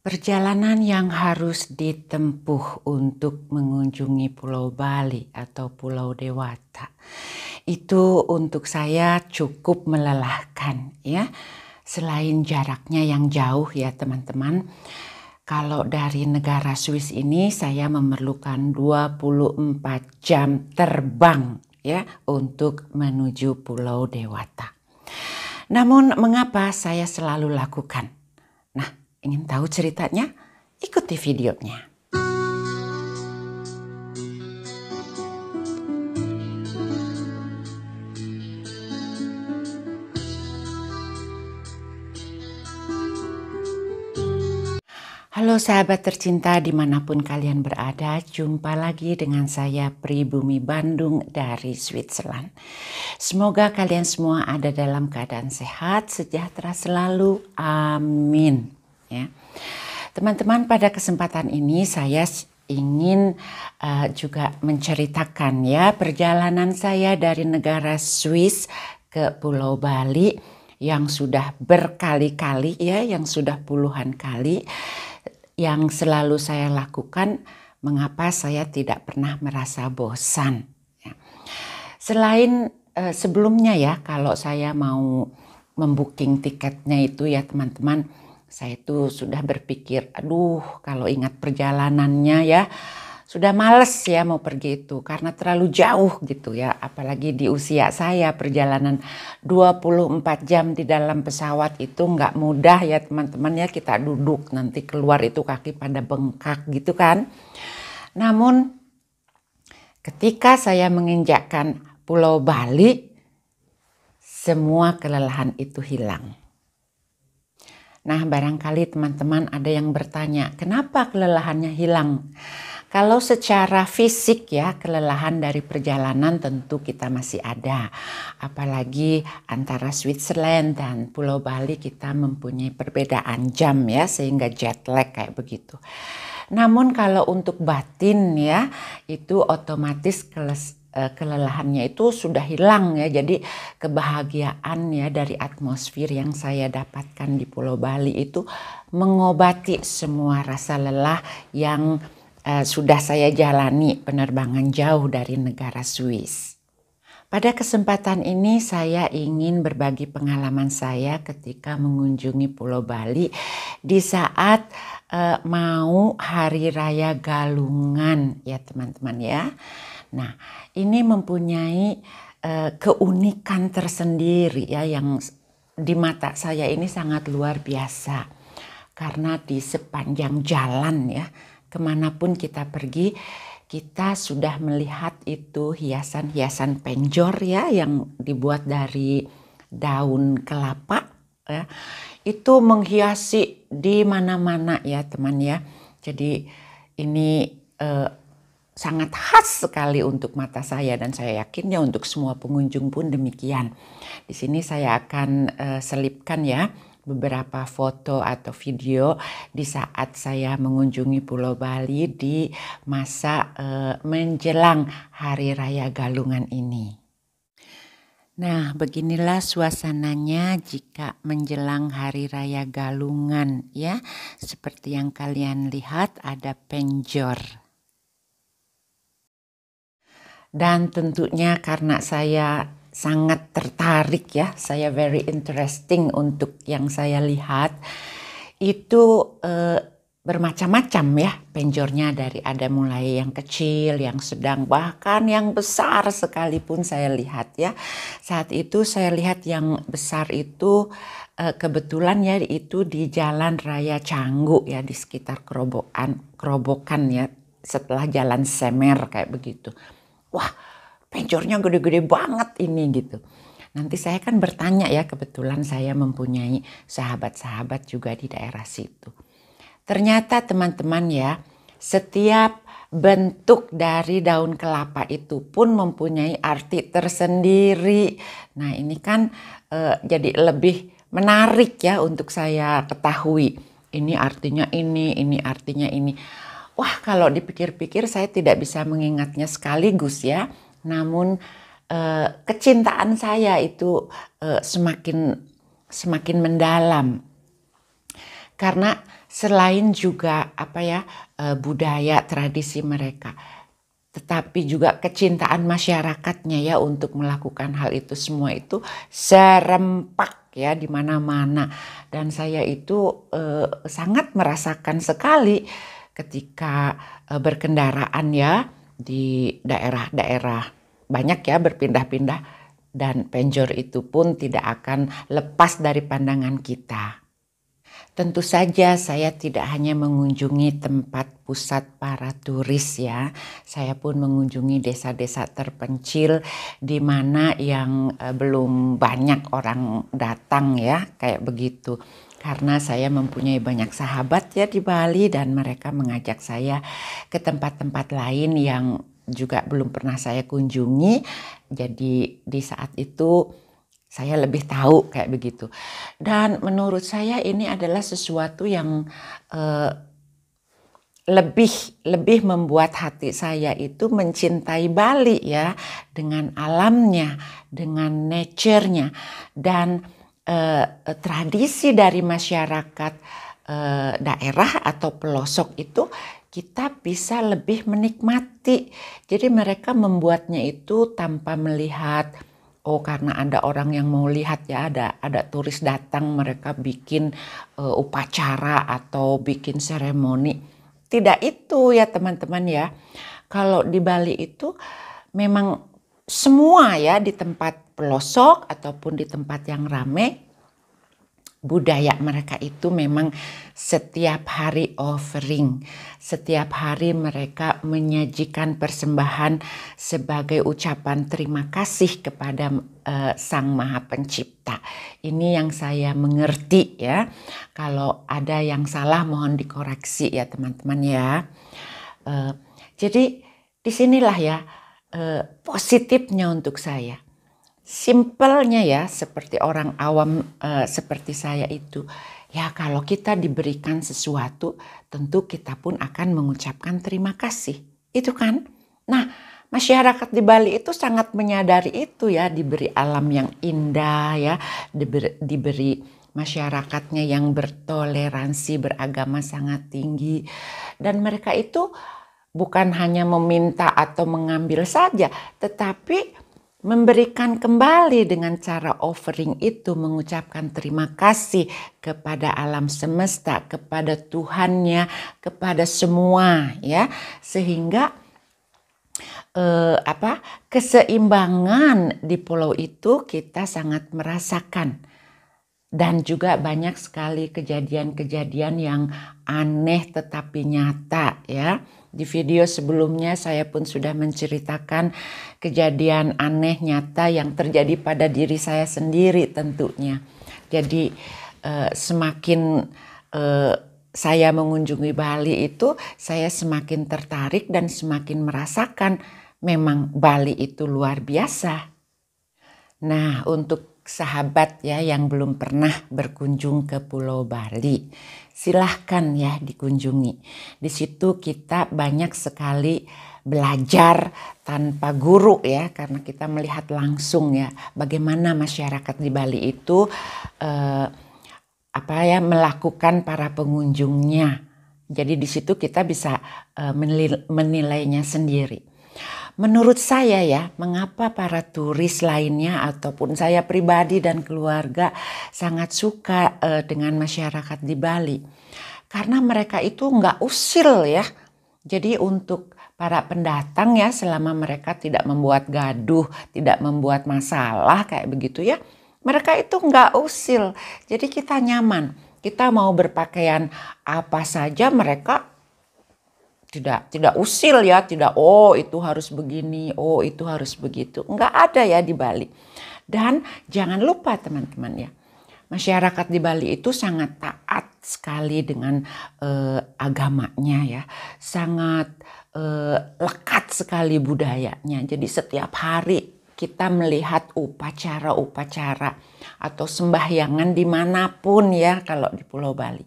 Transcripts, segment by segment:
Perjalanan yang harus ditempuh untuk mengunjungi Pulau Bali atau Pulau Dewata itu untuk saya cukup melelahkan ya. Selain jaraknya yang jauh ya teman-teman. Kalau dari negara Swiss ini saya memerlukan 24 jam terbang ya untuk menuju Pulau Dewata. Namun mengapa saya selalu lakukan? Ingin tahu ceritanya? Ikuti videonya. Halo sahabat tercinta dimanapun kalian berada, jumpa lagi dengan saya Pribumi Bandung dari Switzerland. Semoga kalian semua ada dalam keadaan sehat, sejahtera selalu, amin ya. Teman-teman pada kesempatan ini saya ingin uh, juga menceritakan ya perjalanan saya dari negara Swiss ke Pulau Bali yang sudah berkali-kali ya yang sudah puluhan kali yang selalu saya lakukan mengapa saya tidak pernah merasa bosan ya. selain uh, sebelumnya ya kalau saya mau membuking tiketnya itu ya teman-teman saya itu sudah berpikir, aduh kalau ingat perjalanannya ya sudah males ya mau pergi itu karena terlalu jauh gitu ya. Apalagi di usia saya perjalanan 24 jam di dalam pesawat itu nggak mudah ya teman-teman ya kita duduk nanti keluar itu kaki pada bengkak gitu kan. Namun ketika saya menginjakkan Pulau Bali semua kelelahan itu hilang Nah, barangkali teman-teman ada yang bertanya, kenapa kelelahannya hilang? Kalau secara fisik ya kelelahan dari perjalanan tentu kita masih ada. Apalagi antara Switzerland dan Pulau Bali kita mempunyai perbedaan jam ya sehingga jet lag kayak begitu. Namun kalau untuk batin ya itu otomatis keles Eh, kelelahannya itu sudah hilang ya. Jadi kebahagiaan ya dari atmosfer yang saya dapatkan di Pulau Bali itu mengobati semua rasa lelah yang uh, sudah saya jalani penerbangan jauh dari negara Swiss. Pada kesempatan ini saya ingin berbagi pengalaman saya ketika mengunjungi Pulau Bali di saat uh, mau hari raya Galungan ya teman-teman ya. Nah, ini mempunyai uh, keunikan tersendiri ya yang di mata saya ini sangat luar biasa. Karena di sepanjang jalan ya, kemanapun kita pergi, kita sudah melihat itu hiasan-hiasan penjor ya yang dibuat dari daun kelapa ya. Itu menghiasi di mana-mana ya teman ya. Jadi ini eh, sangat khas sekali untuk mata saya dan saya yakinnya untuk semua pengunjung pun demikian. Di sini saya akan uh, selipkan ya beberapa foto atau video di saat saya mengunjungi Pulau Bali di masa uh, menjelang Hari Raya Galungan ini. Nah, beginilah suasananya jika menjelang hari raya Galungan ya. Seperti yang kalian lihat ada penjor dan tentunya karena saya sangat tertarik ya, saya very interesting untuk yang saya lihat itu eh, bermacam-macam ya penjornya dari ada mulai yang kecil, yang sedang bahkan yang besar sekalipun saya lihat ya. Saat itu saya lihat yang besar itu eh, kebetulan ya itu di Jalan Raya Canggu ya di sekitar Kerobokan, Kerobokan ya setelah Jalan Semer kayak begitu wah pencornya gede-gede banget ini gitu. Nanti saya kan bertanya ya kebetulan saya mempunyai sahabat-sahabat juga di daerah situ. Ternyata teman-teman ya setiap bentuk dari daun kelapa itu pun mempunyai arti tersendiri. Nah ini kan e, jadi lebih menarik ya untuk saya ketahui. Ini artinya ini, ini artinya ini. Wah, kalau dipikir-pikir saya tidak bisa mengingatnya sekaligus ya. Namun eh, kecintaan saya itu eh, semakin semakin mendalam. Karena selain juga apa ya eh, budaya tradisi mereka, tetapi juga kecintaan masyarakatnya ya untuk melakukan hal itu semua itu serempak ya di mana-mana dan saya itu eh, sangat merasakan sekali ketika eh, berkendaraan ya di daerah-daerah banyak ya berpindah-pindah dan penjor itu pun tidak akan lepas dari pandangan kita. Tentu saja saya tidak hanya mengunjungi tempat pusat para turis ya, saya pun mengunjungi desa-desa terpencil di mana yang eh, belum banyak orang datang ya, kayak begitu karena saya mempunyai banyak sahabat ya di Bali dan mereka mengajak saya ke tempat-tempat lain yang juga belum pernah saya kunjungi. Jadi di saat itu saya lebih tahu kayak begitu. Dan menurut saya ini adalah sesuatu yang eh, lebih lebih membuat hati saya itu mencintai Bali ya dengan alamnya, dengan nature-nya dan Eh, tradisi dari masyarakat eh, daerah atau pelosok itu kita bisa lebih menikmati. Jadi mereka membuatnya itu tanpa melihat oh karena ada orang yang mau lihat ya ada ada turis datang mereka bikin uh, upacara atau bikin seremoni. Tidak itu ya teman-teman ya. Kalau di Bali itu memang semua ya di tempat pelosok ataupun di tempat yang rame budaya mereka itu memang setiap hari offering, setiap hari mereka menyajikan persembahan sebagai ucapan terima kasih kepada uh, Sang Maha Pencipta. Ini yang saya mengerti ya. Kalau ada yang salah mohon dikoreksi ya teman-teman ya. Uh, jadi disinilah ya uh, positifnya untuk saya. Simpelnya ya, seperti orang awam uh, seperti saya itu, ya kalau kita diberikan sesuatu, tentu kita pun akan mengucapkan terima kasih. Itu kan? Nah, masyarakat di Bali itu sangat menyadari itu ya, diberi alam yang indah ya, diberi, diberi masyarakatnya yang bertoleransi, beragama sangat tinggi dan mereka itu bukan hanya meminta atau mengambil saja, tetapi memberikan kembali dengan cara offering itu mengucapkan terima kasih kepada alam semesta, kepada Tuhannya, kepada semua ya, sehingga eh, apa keseimbangan di pulau itu kita sangat merasakan dan juga banyak sekali kejadian-kejadian yang aneh tetapi nyata ya. Di video sebelumnya saya pun sudah menceritakan kejadian aneh nyata yang terjadi pada diri saya sendiri tentunya. Jadi eh, semakin eh, saya mengunjungi Bali itu saya semakin tertarik dan semakin merasakan memang Bali itu luar biasa. Nah, untuk sahabat ya yang belum pernah berkunjung ke Pulau Bali, silahkan ya dikunjungi. Di situ kita banyak sekali belajar tanpa guru ya karena kita melihat langsung ya bagaimana masyarakat di Bali itu eh, apa ya melakukan para pengunjungnya. Jadi di situ kita bisa eh, menilainya sendiri. Menurut saya ya, mengapa para turis lainnya ataupun saya pribadi dan keluarga sangat suka eh, dengan masyarakat di Bali? karena mereka itu nggak usil ya. Jadi untuk para pendatang ya selama mereka tidak membuat gaduh, tidak membuat masalah kayak begitu ya. Mereka itu nggak usil, jadi kita nyaman. Kita mau berpakaian apa saja mereka tidak tidak usil ya, tidak oh itu harus begini, oh itu harus begitu. Nggak ada ya di Bali. Dan jangan lupa teman-teman ya, masyarakat di Bali itu sangat taat sekali dengan uh, agamanya ya, sangat uh, lekat sekali budayanya. Jadi setiap hari kita melihat upacara-upacara atau sembahyangan dimanapun ya kalau di Pulau Bali.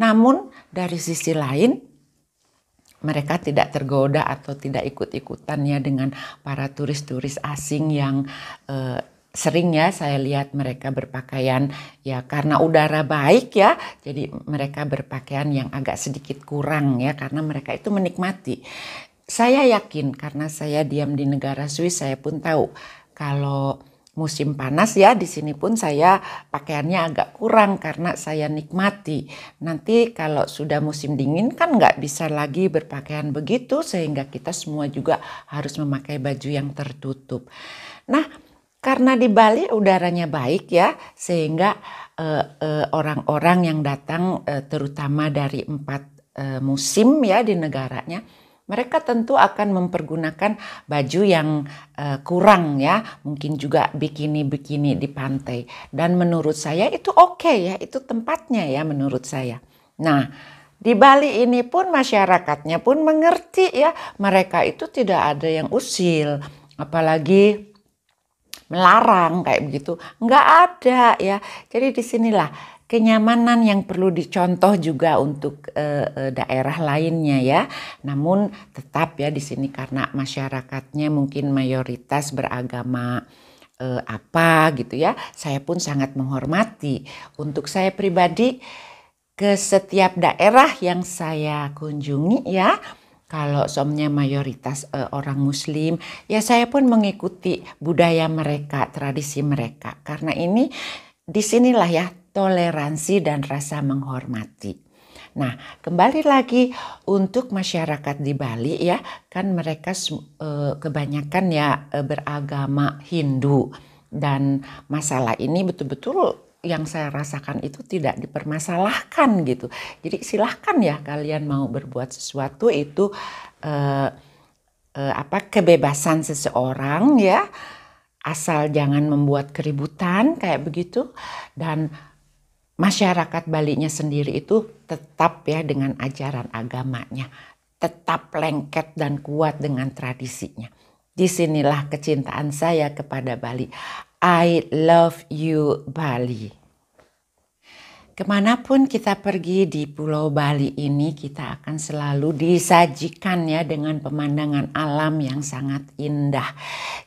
Namun dari sisi lain mereka tidak tergoda atau tidak ikut-ikutannya dengan para turis-turis asing yang uh, sering ya saya lihat mereka berpakaian ya karena udara baik ya jadi mereka berpakaian yang agak sedikit kurang ya karena mereka itu menikmati saya yakin karena saya diam di negara Swiss saya pun tahu kalau musim panas ya di sini pun saya pakaiannya agak kurang karena saya nikmati. Nanti kalau sudah musim dingin kan nggak bisa lagi berpakaian begitu sehingga kita semua juga harus memakai baju yang tertutup. Nah karena di Bali udaranya baik ya, sehingga eh, eh, orang-orang uh, uh, yang datang uh, terutama dari empat uh, musim ya di negaranya, mereka tentu akan mempergunakan baju yang uh, kurang ya, mungkin juga bikini-bikini di pantai. Dan menurut saya itu oke okay ya, itu tempatnya ya menurut saya. Nah, di Bali ini pun masyarakatnya pun mengerti ya, mereka itu tidak ada yang usil, apalagi melarang kayak begitu nggak ada ya jadi disinilah kenyamanan yang perlu dicontoh juga untuk e, daerah lainnya ya namun tetap ya di sini karena masyarakatnya mungkin mayoritas beragama e, apa gitu ya saya pun sangat menghormati untuk saya pribadi ke setiap daerah yang saya kunjungi ya kalau somnya mayoritas uh, orang muslim ya saya pun mengikuti budaya mereka tradisi mereka karena ini disinilah ya toleransi dan rasa menghormati Nah, kembali lagi untuk masyarakat di Bali ya, kan mereka e, kebanyakan ya e, beragama Hindu dan masalah ini betul-betul yang saya rasakan itu tidak dipermasalahkan gitu. Jadi silahkan ya kalian mau berbuat sesuatu itu eh, eh, apa kebebasan seseorang ya asal jangan membuat keributan kayak begitu dan masyarakat baliknya sendiri itu tetap ya dengan ajaran agamanya tetap lengket dan kuat dengan tradisinya. Disinilah kecintaan saya kepada Bali. I love you Bali. Kemanapun kita pergi di Pulau Bali ini, kita akan selalu disajikan ya dengan pemandangan alam yang sangat indah.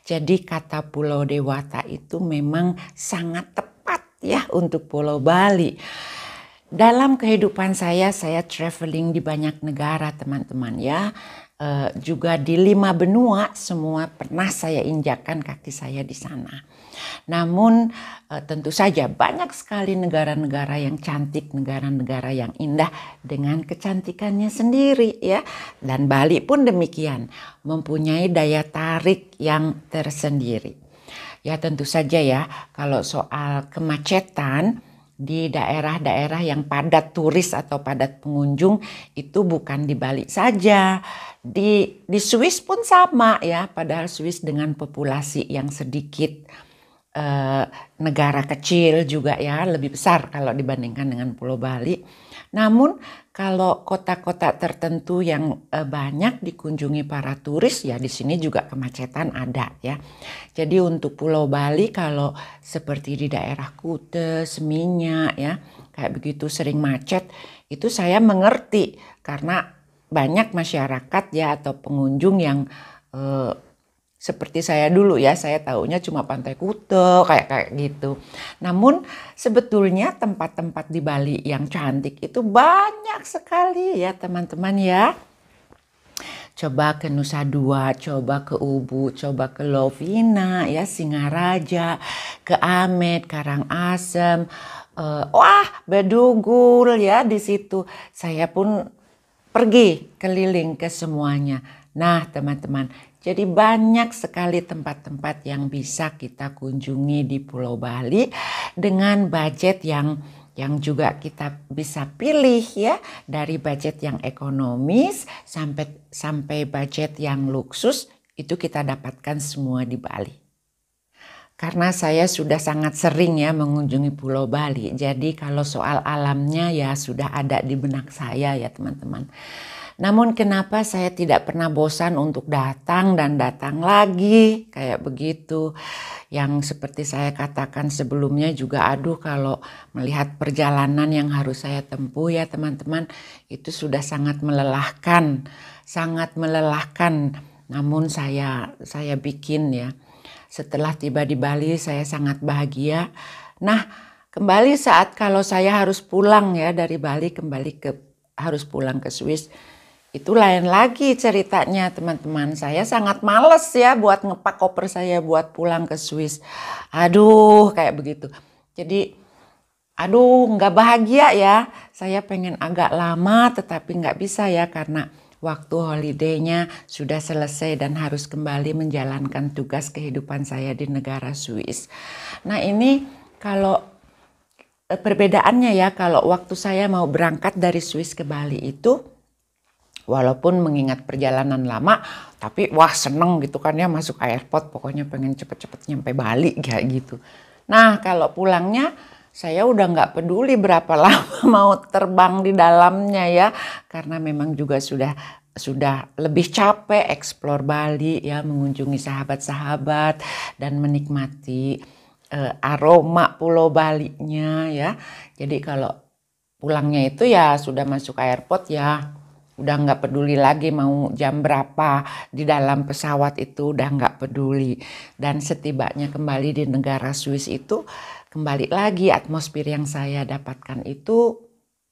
Jadi kata Pulau Dewata itu memang sangat tepat ya untuk Pulau Bali. Dalam kehidupan saya, saya traveling di banyak negara teman-teman ya uh, juga di lima benua semua pernah saya injakan kaki saya di sana. Namun uh, tentu saja banyak sekali negara-negara yang cantik, negara-negara yang indah dengan kecantikannya sendiri ya. Dan Bali pun demikian, mempunyai daya tarik yang tersendiri. Ya tentu saja ya kalau soal kemacetan di daerah-daerah yang padat turis atau padat pengunjung itu bukan di Bali saja. Di di Swiss pun sama ya, padahal Swiss dengan populasi yang sedikit eh, negara kecil juga ya, lebih besar kalau dibandingkan dengan Pulau Bali namun kalau kota-kota tertentu yang eh, banyak dikunjungi para turis ya di sini juga kemacetan ada ya. Jadi untuk Pulau Bali kalau seperti di daerah Kute, Seminyak ya kayak begitu sering macet itu saya mengerti karena banyak masyarakat ya atau pengunjung yang eh, seperti saya dulu ya, saya tahunya cuma Pantai Kuta kayak kayak gitu. Namun sebetulnya tempat-tempat di Bali yang cantik itu banyak sekali ya teman-teman ya. Coba ke Nusa Dua, coba ke Ubu, coba ke Lovina, ya Singaraja, ke Amet, Karangasem, uh, wah Bedugul ya di situ. Saya pun pergi keliling ke semuanya. Nah teman-teman jadi banyak sekali tempat-tempat yang bisa kita kunjungi di Pulau Bali dengan budget yang yang juga kita bisa pilih ya dari budget yang ekonomis sampai sampai budget yang luksus itu kita dapatkan semua di Bali. Karena saya sudah sangat sering ya mengunjungi Pulau Bali. Jadi kalau soal alamnya ya sudah ada di benak saya ya teman-teman. Namun kenapa saya tidak pernah bosan untuk datang dan datang lagi kayak begitu. Yang seperti saya katakan sebelumnya juga aduh kalau melihat perjalanan yang harus saya tempuh ya teman-teman itu sudah sangat melelahkan, sangat melelahkan. Namun saya saya bikin ya. Setelah tiba di Bali saya sangat bahagia. Nah, kembali saat kalau saya harus pulang ya dari Bali kembali ke harus pulang ke Swiss itu lain lagi ceritanya teman-teman. Saya sangat males ya buat ngepak koper saya buat pulang ke Swiss. Aduh kayak begitu. Jadi aduh nggak bahagia ya. Saya pengen agak lama tetapi nggak bisa ya karena waktu holidaynya sudah selesai dan harus kembali menjalankan tugas kehidupan saya di negara Swiss. Nah ini kalau eh, perbedaannya ya kalau waktu saya mau berangkat dari Swiss ke Bali itu walaupun mengingat perjalanan lama tapi wah seneng gitu kan ya masuk airport pokoknya pengen cepet-cepet nyampe Bali kayak gitu nah kalau pulangnya saya udah nggak peduli berapa lama mau terbang di dalamnya ya karena memang juga sudah sudah lebih capek eksplor Bali ya mengunjungi sahabat-sahabat dan menikmati uh, aroma pulau Bali-nya ya jadi kalau pulangnya itu ya sudah masuk airport ya udah nggak peduli lagi mau jam berapa di dalam pesawat itu udah nggak peduli dan setibanya kembali di negara Swiss itu kembali lagi atmosfer yang saya dapatkan itu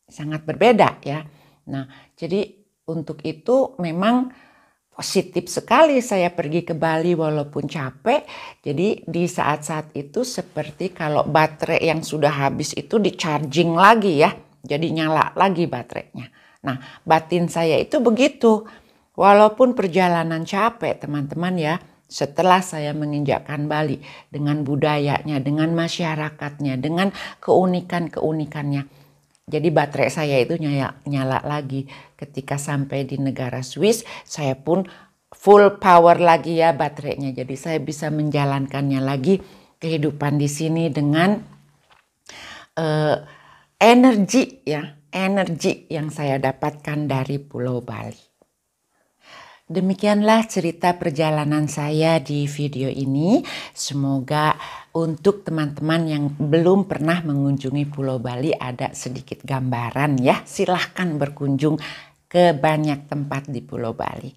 sangat berbeda ya nah jadi untuk itu memang positif sekali saya pergi ke Bali walaupun capek. Jadi di saat-saat itu seperti kalau baterai yang sudah habis itu di charging lagi ya. Jadi nyala lagi baterainya. Nah, batin saya itu begitu. Walaupun perjalanan capek, teman-teman ya, setelah saya menginjakkan Bali dengan budayanya, dengan masyarakatnya, dengan keunikan-keunikannya. Jadi baterai saya itu nyala, nyala lagi ketika sampai di negara Swiss, saya pun full power lagi ya baterainya. Jadi saya bisa menjalankannya lagi kehidupan di sini dengan uh, energi ya energi yang saya dapatkan dari Pulau Bali. Demikianlah cerita perjalanan saya di video ini. Semoga untuk teman-teman yang belum pernah mengunjungi Pulau Bali ada sedikit gambaran ya. Silahkan berkunjung ke banyak tempat di Pulau Bali.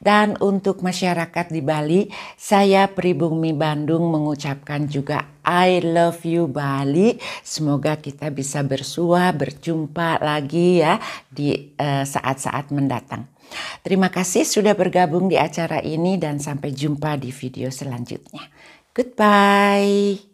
Dan untuk masyarakat di Bali, saya Pribumi Bandung mengucapkan juga I love you Bali. Semoga kita bisa bersua, berjumpa lagi ya di eh, saat-saat uh, mendatang. Terima kasih sudah bergabung di acara ini dan sampai jumpa di video selanjutnya. Goodbye.